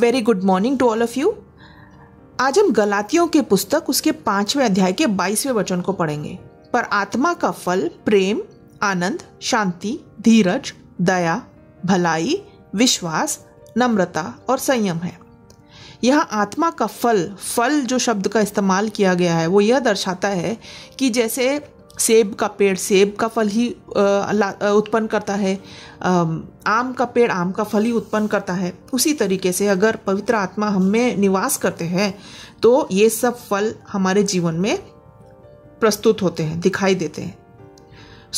Very good morning to all of you आज हम गलातियों के पुस्तक उसके पांचवें अध्याय के बाईसवें वचन को पढ़ेंगे पर आत्मा का फल प्रेम आनंद शांति धीरज दया भलाई विश्वास नम्रता और संयम है यहाँ आत्मा का फल फल जो शब्द का इस्तेमाल किया गया है वो यह दर्शाता है कि जैसे सेब का पेड़ सेब का फल ही उत्पन्न करता है आम का पेड़ आम का फल ही उत्पन्न करता है उसी तरीके से अगर पवित्र आत्मा हम में निवास करते हैं तो ये सब फल हमारे जीवन में प्रस्तुत होते हैं दिखाई देते हैं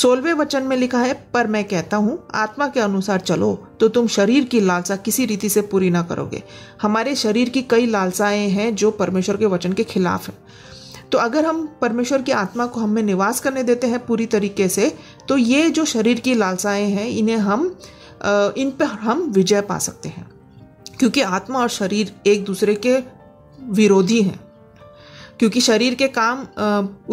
सोलवे वचन में लिखा है पर मैं कहता हूँ आत्मा के अनुसार चलो तो तुम शरीर की लालसा किसी रीति से पूरी ना करोगे हमारे शरीर की कई लालसाएं हैं जो परमेश्वर के वचन के खिलाफ हैं तो अगर हम परमेश्वर की आत्मा को हमें निवास करने देते हैं पूरी तरीके से तो ये जो शरीर की लालसाएं हैं इन्हें हम इन पर हम विजय पा सकते हैं क्योंकि आत्मा और शरीर एक दूसरे के विरोधी हैं क्योंकि शरीर के काम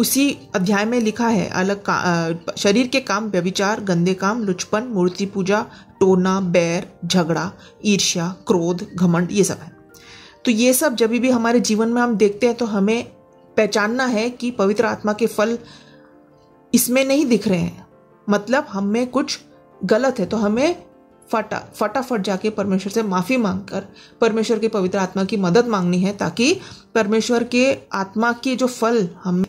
उसी अध्याय में लिखा है अलग का शरीर के काम व्यविचार गंदे काम लुचपन मूर्ति पूजा टोना बैर झगड़ा ईर्ष्या क्रोध घमंड ये सब है तो ये सब जब भी हमारे जीवन में हम देखते हैं तो हमें पहचानना है कि पवित्र आत्मा के फल इसमें नहीं दिख रहे हैं मतलब हम में कुछ गलत है तो हमें फटा फटाफट जाके परमेश्वर से माफ़ी मांगकर परमेश्वर के पवित्र आत्मा की मदद मांगनी है ताकि परमेश्वर के आत्मा के जो फल हम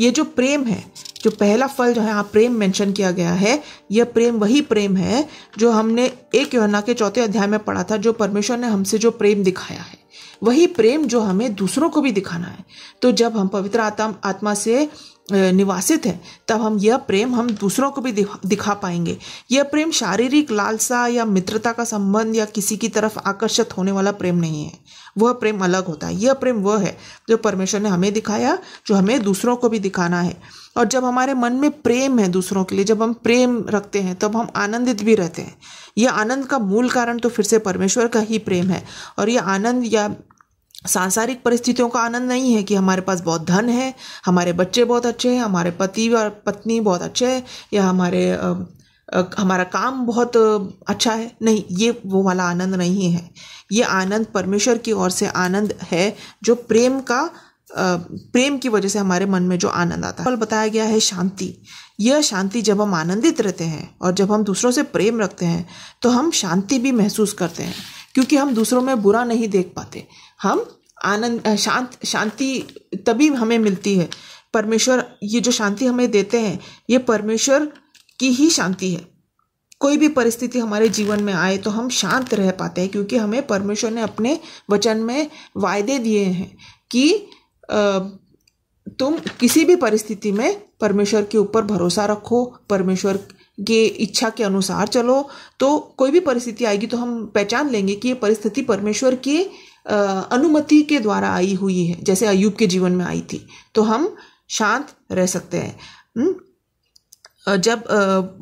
ये जो प्रेम है जो पहला फल जो है आप प्रेम मेंशन किया गया है यह प्रेम वही प्रेम है जो हमने एक योना के चौथे अध्याय में पढ़ा था जो परमेश्वर ने हमसे जो प्रेम दिखाया है वही प्रेम जो हमें दूसरों को भी दिखाना है तो जब हम पवित्र आत्म आत्मा से निवासित है तब हम यह प्रेम हम दूसरों को भी दिखा, दिखा पाएंगे यह प्रेम शारीरिक लालसा या मित्रता का संबंध या किसी की तरफ आकर्षित होने वाला प्रेम नहीं है वह प्रेम अलग होता है यह प्रेम वह है जो परमेश्वर ने हमें दिखाया जो हमें दूसरों को भी दिखाना है और जब हमारे मन में प्रेम है दूसरों के लिए जब हम प्रेम रखते हैं तब हम आनंदित भी रहते हैं यह आनंद का मूल कारण तो फिर से परमेश्वर का ही प्रेम है और यह आनंद या सांसारिक परिस्थितियों का आनंद नहीं है कि हमारे पास बहुत धन है हमारे बच्चे बहुत अच्छे हैं हमारे पति और पत्नी बहुत अच्छे हैं या हमारे आ, हमारा काम बहुत अच्छा है नहीं ये वो वाला आनंद नहीं है ये आनंद परमेश्वर की ओर से आनंद है जो प्रेम का प्रेम की वजह से हमारे मन में जो आनंद आता है फल बताया गया है शांति यह शांति जब हम आनंदित रहते हैं और जब हम दूसरों से प्रेम रखते हैं तो हम शांति भी महसूस करते हैं क्योंकि हम दूसरों में बुरा नहीं देख पाते हम आनंद शांत शांति तभी हमें मिलती है परमेश्वर ये जो शांति हमें देते हैं ये परमेश्वर की ही शांति है कोई भी परिस्थिति हमारे जीवन में आए तो हम शांत रह पाते हैं क्योंकि हमें परमेश्वर ने अपने वचन में वायदे दिए हैं कि तुम किसी भी परिस्थिति में परमेश्वर के ऊपर भरोसा रखो परमेश्वर के इच्छा के अनुसार चलो तो कोई भी परिस्थिति आएगी तो हम पहचान लेंगे कि ये परिस्थिति परमेश्वर की अनुमति के द्वारा आई हुई है जैसे अयुब के जीवन में आई थी तो हम शांत रह सकते हैं हम्म? जब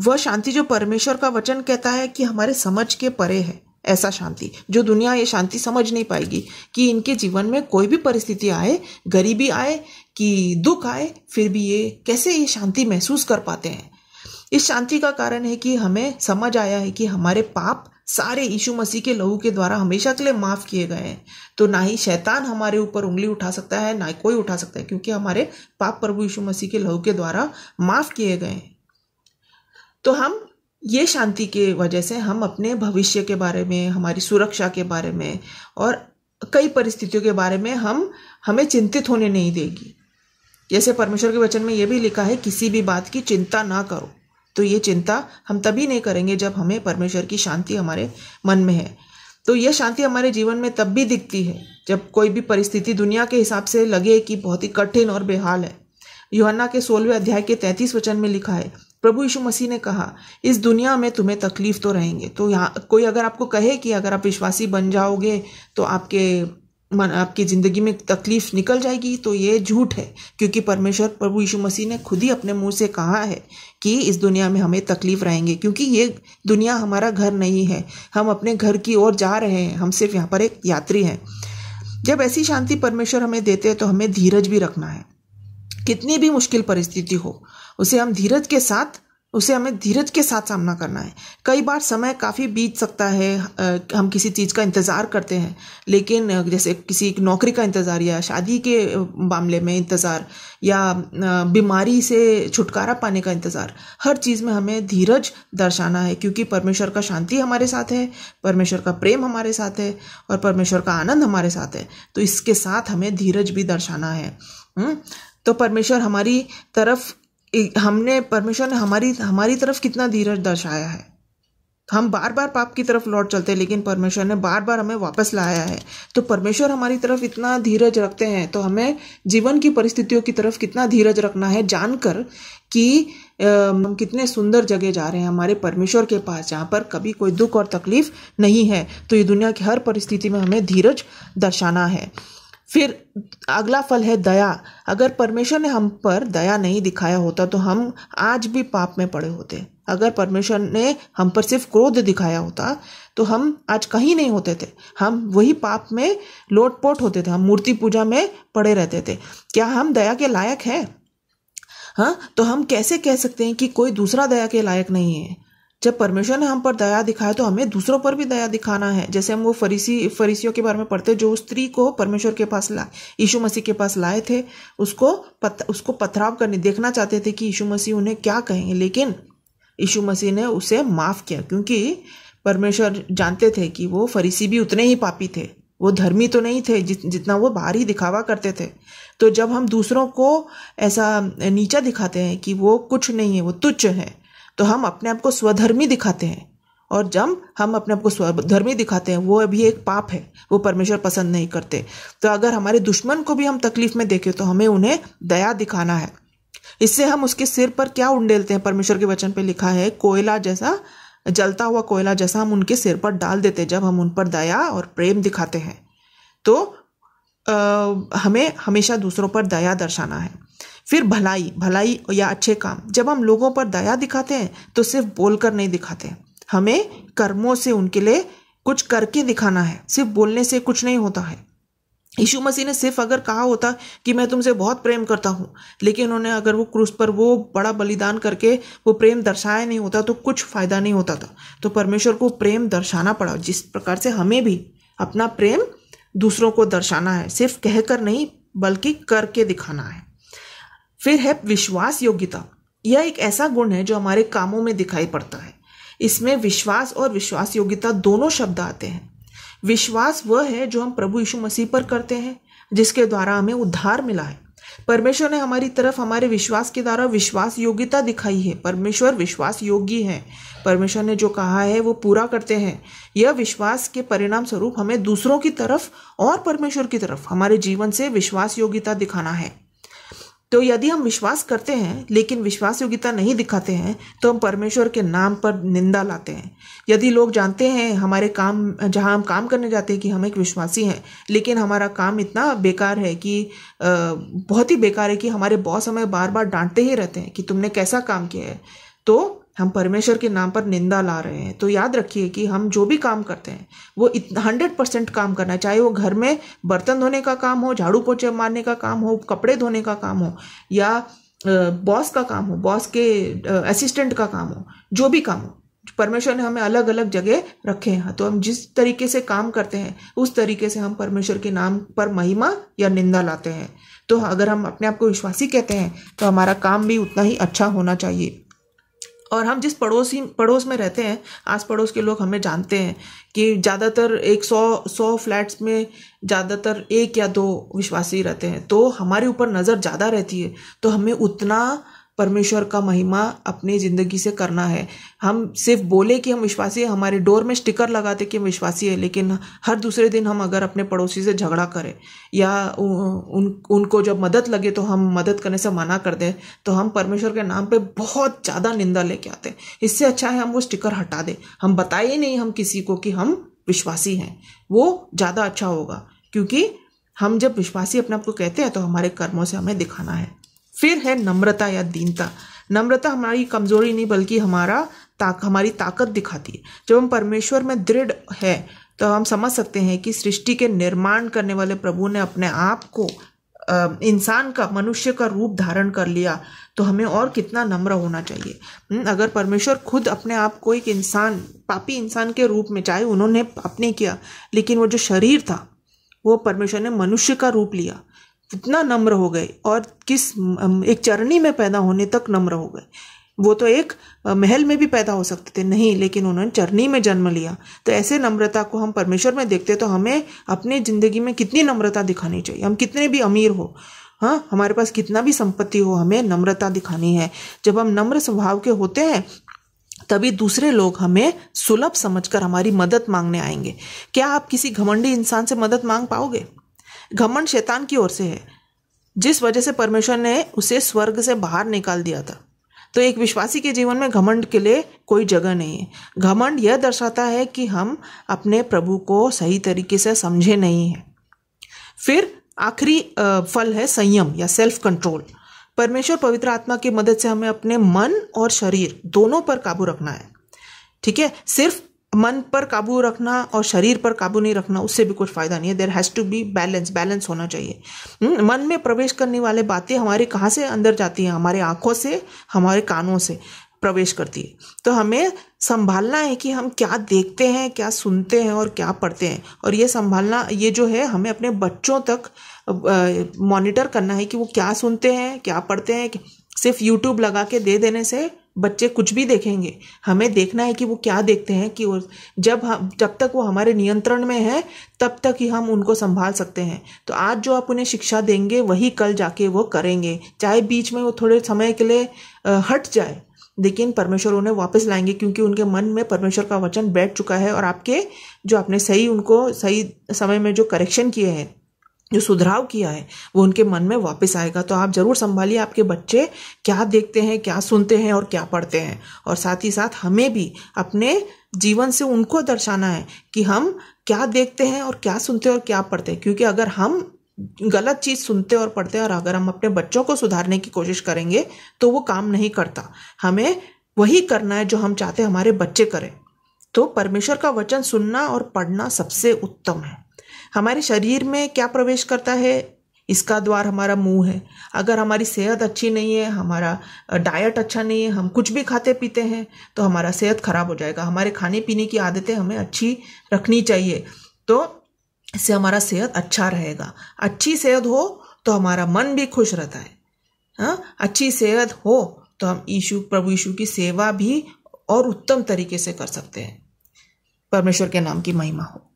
वह शांति जो परमेश्वर का वचन कहता है कि हमारे समझ के परे है ऐसा शांति जो दुनिया ये शांति समझ नहीं पाएगी कि इनके जीवन में कोई भी परिस्थिति आए गरीबी आए कि दुख आए फिर भी ये कैसे ये शांति महसूस कर पाते हैं इस शांति का कारण है कि हमें समझ आया है कि हमारे पाप सारे यीशु मसीह के लहू के द्वारा हमेशा के लिए माफ़ किए गए हैं तो ना ही शैतान हमारे ऊपर उंगली उठा सकता है ना ही कोई उठा सकता है क्योंकि हमारे पाप प्रभु यीशु मसीह के लहू के द्वारा माफ़ किए गए हैं तो हम ये शांति के वजह से हम अपने भविष्य के बारे में हमारी सुरक्षा के बारे में और कई परिस्थितियों के बारे में हम हमें चिंतित होने नहीं देगी जैसे परमेश्वर के वचन में ये भी लिखा है किसी भी बात की चिंता ना करो तो ये चिंता हम तभी नहीं करेंगे जब हमें परमेश्वर की शांति हमारे मन में है तो यह शांति हमारे जीवन में तब भी दिखती है जब कोई भी परिस्थिति दुनिया के हिसाब से लगे कि बहुत ही कठिन और बेहाल है योहन्ना के सोलहवें अध्याय के तैंतीस वचन में लिखा है प्रभु यीशु मसीह ने कहा इस दुनिया में तुम्हें तकलीफ तो रहेंगे तो यहाँ कोई अगर आपको कहे कि अगर आप विश्वासी बन जाओगे तो आपके मन आपकी ज़िंदगी में तकलीफ निकल जाएगी तो ये झूठ है क्योंकि परमेश्वर प्रभु यीशु मसीह ने खुद ही अपने मुंह से कहा है कि इस दुनिया में हमें तकलीफ रहेंगे क्योंकि ये दुनिया हमारा घर नहीं है हम अपने घर की ओर जा रहे हैं हम सिर्फ यहाँ पर एक यात्री हैं जब ऐसी शांति परमेश्वर हमें देते हैं तो हमें धीरज भी रखना है कितनी भी मुश्किल परिस्थिति हो उसे हम धीरज के साथ उसे हमें धीरज के साथ सामना करना है कई बार समय काफ़ी बीत सकता है हम किसी चीज़ का इंतज़ार करते हैं लेकिन जैसे किसी नौकरी का इंतज़ार या शादी के मामले में इंतज़ार या बीमारी से छुटकारा पाने का इंतज़ार हर चीज़ में हमें धीरज दर्शाना है क्योंकि परमेश्वर का शांति हमारे साथ है परमेश्वर का प्रेम हमारे साथ है और परमेश्वर का आनंद हमारे साथ है तो इसके साथ हमें धीरज भी दर्शाना है हुँ? हम्म? तो परमेश्वर हमारी तरफ हमने परमेश्वर ने हमारी हमारी तरफ कितना धीरज दर्शाया है हम बार बार पाप की तरफ लौट चलते हैं लेकिन परमेश्वर ने बार बार हमें वापस लाया है तो परमेश्वर हमारी तरफ इतना धीरज रखते हैं तो हमें जीवन की परिस्थितियों की तरफ कितना धीरज रखना है जानकर कि हम कितने सुंदर जगह जा रहे हैं हमारे परमेश्वर के पास जहाँ पर कभी कोई दुख और तकलीफ नहीं है तो ये दुनिया की हर परिस्थिति में हमें धीरज दर्शाना है फिर अगला फल है दया अगर परमेश्वर ने हम पर दया नहीं दिखाया होता तो हम आज भी पाप में पड़े होते अगर परमेश्वर ने हम पर सिर्फ क्रोध दिखाया होता तो हम आज कहीं नहीं होते थे हम वही पाप में लोटपोट होते थे हम मूर्ति पूजा में पड़े रहते थे क्या हम दया के लायक हैं हाँ तो हम कैसे कह सकते हैं कि कोई दूसरा दया के लायक नहीं है जब परमेश्वर ने हम पर दया दिखाया तो हमें दूसरों पर भी दया दिखाना है जैसे हम वो फरीसी फरीसियों के बारे में पढ़ते जो उस स्त्री को परमेश्वर के पास लाए यीशु मसीह के पास लाए थे उसको पत, उसको पथराव करने देखना चाहते थे कि यीशु मसीह उन्हें क्या कहेंगे लेकिन यीशु मसीह ने उसे माफ़ किया क्योंकि परमेश्वर जानते थे कि वो फरीसी भी उतने ही पापी थे वो धर्मी तो नहीं थे जित, जितना वो बाहर ही दिखावा करते थे तो जब हम दूसरों को ऐसा नीचा दिखाते हैं कि वो कुछ नहीं है वो तुच्छ है तो हम अपने आप को स्वधर्मी दिखाते हैं और जब हम अपने आप को स्वधर्मी दिखाते हैं वो अभी एक पाप है वो परमेश्वर पसंद नहीं करते तो अगर हमारे दुश्मन को भी हम तकलीफ में देखें तो हमें उन्हें दया दिखाना है इससे हम उसके सिर पर क्या उंडेलते हैं परमेश्वर के वचन पे लिखा है कोयला जैसा जलता हुआ कोयला जैसा हम उनके सिर पर डाल देते हैं जब हम उन पर दया और प्रेम दिखाते हैं तो आ, हमें हमेशा दूसरों पर दया दर्शाना है फिर भलाई भलाई या अच्छे काम जब हम लोगों पर दया दिखाते हैं तो सिर्फ बोलकर नहीं दिखाते हमें कर्मों से उनके लिए कुछ करके दिखाना है सिर्फ बोलने से कुछ नहीं होता है यीशु मसीह ने सिर्फ अगर कहा होता कि मैं तुमसे बहुत प्रेम करता हूँ लेकिन उन्होंने अगर वो क्रूस पर वो बड़ा बलिदान करके वो प्रेम दर्शाया नहीं होता तो कुछ फ़ायदा नहीं होता था तो परमेश्वर को प्रेम दर्शाना पड़ा जिस प्रकार से हमें भी अपना प्रेम दूसरों को दर्शाना है सिर्फ कहकर नहीं बल्कि करके दिखाना है फिर है विश्वास योग्यता यह एक ऐसा गुण है जो हमारे कामों में दिखाई पड़ता है इसमें विश्वास और विश्वास योग्यता दोनों शब्द आते हैं विश्वास वह है जो हम प्रभु यीशु मसीह पर करते हैं जिसके द्वारा हमें उद्धार मिला है परमेश्वर ने हमारी तरफ हमारे विश्वास के द्वारा विश्वास योग्यता दिखाई है परमेश्वर विश्वास योग्य है परमेश्वर ने जो कहा है वो पूरा करते हैं यह विश्वास के परिणाम स्वरूप हमें दूसरों की तरफ और परमेश्वर की तरफ हमारे जीवन से विश्वास योग्यता दिखाना है तो यदि हम विश्वास करते हैं लेकिन विश्वास योग्यता नहीं दिखाते हैं तो हम परमेश्वर के नाम पर निंदा लाते हैं यदि लोग जानते हैं हमारे काम जहाँ हम काम करने जाते हैं कि हम एक विश्वासी हैं लेकिन हमारा काम इतना बेकार है कि बहुत ही बेकार है कि हमारे बॉस हमें बार बार डांटते ही रहते हैं कि तुमने कैसा काम किया है तो हम परमेश्वर के नाम पर निंदा ला रहे हैं तो याद रखिए कि हम जो भी काम करते हैं वो हंड्रेड परसेंट काम करना चाहे वो घर में बर्तन धोने का काम हो झाड़ू पोछे मारने का काम हो कपड़े धोने का काम हो या बॉस का काम हो बॉस के असिस्टेंट का काम हो जो भी काम हो परमेश्वर ने हमें अलग अलग जगह रखे हैं तो हम जिस तरीके से काम करते हैं उस तरीके से हम परमेश्वर के नाम पर महिमा या निंदा लाते हैं तो अगर हम अपने आप को विश्वासी कहते हैं तो हमारा काम भी उतना ही अच्छा होना चाहिए और हम जिस पड़ोसी पड़ोस में रहते हैं आस पड़ोस के लोग हमें जानते हैं कि ज़्यादातर एक सौ सौ फ्लैट्स में ज़्यादातर एक या दो विश्वासी रहते हैं तो हमारे ऊपर नज़र ज़्यादा रहती है तो हमें उतना परमेश्वर का महिमा अपनी ज़िंदगी से करना है हम सिर्फ बोले कि हम विश्वासी हमारे डोर में स्टिकर लगाते कि हम विश्वासी है लेकिन हर दूसरे दिन हम अगर अपने पड़ोसी से झगड़ा करें या उन उनको जब मदद लगे तो हम मदद करने से मना कर दें तो हम परमेश्वर के नाम पे बहुत ज़्यादा निंदा लेके आते हैं इससे अच्छा है हम वो स्टिकर हटा दें हम बताए नहीं हम किसी को कि हम विश्वासी हैं वो ज़्यादा अच्छा होगा क्योंकि हम जब विश्वासी अपने आप को कहते हैं तो हमारे कर्मों से हमें दिखाना है फिर है नम्रता या दीनता नम्रता हमारी कमजोरी नहीं बल्कि हमारा ताक हमारी ताकत दिखाती है जब हम परमेश्वर में दृढ़ है तो हम समझ सकते हैं कि सृष्टि के निर्माण करने वाले प्रभु ने अपने आप को इंसान का मनुष्य का रूप धारण कर लिया तो हमें और कितना नम्र होना चाहिए हम्म, अगर परमेश्वर खुद अपने आप को एक इंसान पापी इंसान के रूप में चाहे उन्होंने पाप नहीं किया लेकिन वो जो शरीर था वो परमेश्वर ने मनुष्य का रूप लिया कितना नम्र हो गए और किस एक चरणी में पैदा होने तक नम्र हो गए वो तो एक महल में भी पैदा हो सकते थे नहीं लेकिन उन्होंने चरनी में जन्म लिया तो ऐसे नम्रता को हम परमेश्वर में देखते तो हमें अपनी ज़िंदगी में कितनी नम्रता दिखानी चाहिए हम कितने भी अमीर हो हाँ हमारे पास कितना भी संपत्ति हो हमें नम्रता दिखानी है जब हम नम्र स्वभाव के होते हैं तभी दूसरे लोग हमें सुलभ समझकर हमारी मदद मांगने आएंगे क्या आप किसी घमंडी इंसान से मदद मांग पाओगे घमंड शैतान की ओर से है जिस वजह से परमेश्वर ने उसे स्वर्ग से बाहर निकाल दिया था तो एक विश्वासी के जीवन में घमंड के लिए कोई जगह नहीं है घमंड यह दर्शाता है कि हम अपने प्रभु को सही तरीके से समझे नहीं हैं फिर आखिरी फल है संयम या सेल्फ कंट्रोल परमेश्वर पवित्र आत्मा की मदद से हमें अपने मन और शरीर दोनों पर काबू रखना है ठीक है सिर्फ मन पर काबू रखना और शरीर पर काबू नहीं रखना उससे भी कुछ फ़ायदा नहीं है there has to be balance balance होना चाहिए हम्म, मन में प्रवेश करने वाले बातें हमारे कहाँ से अंदर जाती हैं हमारे आँखों से हमारे कानों से प्रवेश करती है तो हमें संभालना है कि हम क्या देखते हैं क्या सुनते हैं और क्या पढ़ते हैं और ये संभालना ये जो है हमें अपने बच्चों तक मॉनिटर करना है कि वो क्या सुनते हैं क्या पढ़ते हैं सिर्फ यूट्यूब लगा के दे देने से बच्चे कुछ भी देखेंगे हमें देखना है कि वो क्या देखते हैं कि जब हम जब तक वो हमारे नियंत्रण में है तब तक ही हम उनको संभाल सकते हैं तो आज जो आप उन्हें शिक्षा देंगे वही कल जाके वो करेंगे चाहे बीच में वो थोड़े समय के लिए हट जाए लेकिन परमेश्वर उन्हें वापस लाएंगे क्योंकि उनके मन में परमेश्वर का वचन बैठ चुका है और आपके जो आपने सही उनको सही समय में जो करेक्शन किए हैं जो सुधराव किया है वो उनके मन में वापस आएगा तो आप ज़रूर संभालिए आपके बच्चे क्या देखते हैं क्या सुनते हैं और क्या पढ़ते हैं और साथ ही साथ हमें भी अपने जीवन से उनको दर्शाना है कि हम क्या देखते हैं और क्या सुनते हैं और क्या पढ़ते हैं क्योंकि अगर हम गलत चीज़ सुनते और पढ़ते और अगर हम अपने बच्चों को सुधारने की कोशिश करेंगे तो वो काम नहीं करता हमें वही करना है जो हम चाहते हमारे बच्चे करें तो परमेश्वर का वचन सुनना और पढ़ना सबसे उत्तम है हमारे शरीर में क्या प्रवेश करता है इसका द्वार हमारा मुंह है अगर हमारी सेहत अच्छी नहीं है हमारा डाइट अच्छा नहीं है हम कुछ भी खाते पीते हैं तो हमारा सेहत ख़राब हो जाएगा हमारे खाने पीने की आदतें हमें अच्छी रखनी चाहिए तो इससे हमारा सेहत अच्छा रहेगा अच्छी सेहत हो तो हमारा मन भी खुश रहता है हाँ अच्छी सेहत हो तो हम ईशु प्रभु यीशु की सेवा भी और उत्तम तरीके से कर सकते हैं परमेश्वर के नाम की महिमा हो